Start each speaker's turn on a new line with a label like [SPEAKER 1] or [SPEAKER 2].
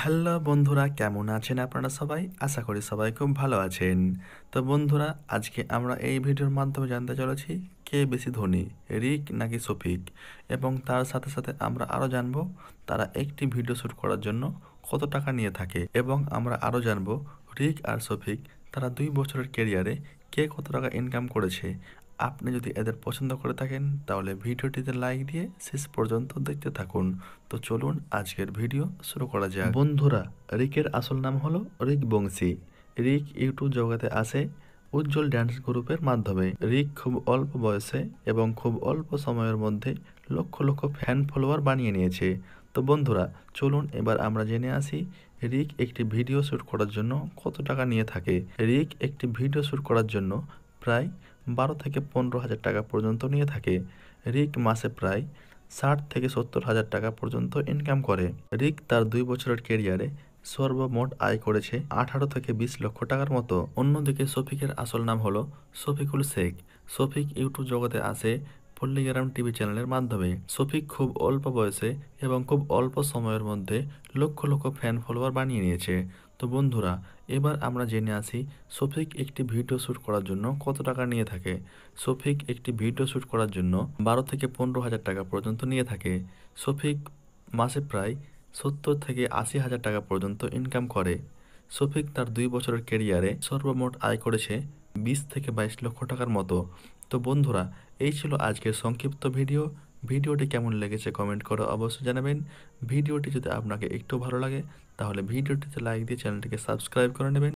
[SPEAKER 1] hello বন্ধুরা কেমন আছেন আপনারা সবাই আশা করি সবাই খুব ভালো আছেন তো বন্ধুরা আজকে আমরা এই ভিডিওর মাধ্যমে জানতে চলেছি কে বেশি ধনী রিক নাকি শফিক এবং তার সাথে সাথে আমরা আরও জানব তারা একটি ভিডিও শ্যুট করার জন্য কত টাকা নিয়ে থাকে এবং আমরা আরও জানব রিক আর শফিক তারা দুই বছরের কেরিয়ারে কে কত টাকা ইনকাম করেছে আপনি যদি এদের পছন্দ করে থাকেন তাহলে ভিডিওটিতে লাইক দিয়ে শেষ পর্যন্ত দেখতে থাকুন তো চলুন আজকের ভিডিও শুরু করা যাক বন্ধুরা রিকের আসল নাম হলো রিক বংশী রিক ইউটিউব জগতে আসে উজ্জ্বল ড্যান্স গ্রুপের মাধ্যমে রিক খুব অল্প বয়সে এবং খুব অল্প সময়ের মধ্যে লক্ষ লক্ষ ফ্যান ফলোয়ার বানিয়ে নিয়েছে তো বন্ধুরা চলুন এবার আমরা জেনে আসি রিক একটি ভিডিও শ্যুট করার জন্য কত টাকা নিয়ে থাকে রিক একটি ভিডিও শ্যুট করার জন্য প্রায় বারো থেকে পনেরো হাজার টাকা পর্যন্ত নিয়ে থাকে রিক মাসে প্রায় ষাট থেকে সত্তর হাজার টাকা পর্যন্ত ইনকাম করে রিক তার দুই বছরের কেরিয়ারে সর্বমোট আয় করেছে আঠারো থেকে বিশ লক্ষ টাকার মতো অন্যদিকে শফিকের আসল নাম হলো শফিকুল শেখ শফিক ইউটিউব জগতে আসে পল্লিগ্রাম টিভি চ্যানেলের মাধ্যমে সফিক খুব অল্প বয়সে এবং খুব অল্প সময়ের মধ্যে লক্ষ লক্ষ ফ্যান ফলোয়ার বানিয়ে নিয়েছে তো বন্ধুরা এবার আমরা জেনে আসি শফিক একটি ভিডিও শ্যুট করার জন্য কত টাকা নিয়ে থাকে শফিক একটি ভিডিও শ্যুট করার জন্য বারো থেকে পনেরো হাজার টাকা পর্যন্ত নিয়ে থাকে শফিক মাসে প্রায় সত্তর থেকে আশি হাজার টাকা পর্যন্ত ইনকাম করে শফিক তার দুই বছরের কেরিয়ারে সর্বমোট আয় করেছে বিশ থেকে বাইশ লক্ষ টাকার মতো তো বন্ধুরা এই ছিল আজকের সংক্ষিপ্ত ভিডিও ভিডিওটি কেমন লেগেছে কমেন্ট করে অবশ্যই জানাবেন ভিডিওটি যদি আপনাকে একটু ভালো লাগে তাহলে ভিডিওটিতে লাইক দিয়ে চ্যানেলটিকে সাবস্ক্রাইব করে নেবেন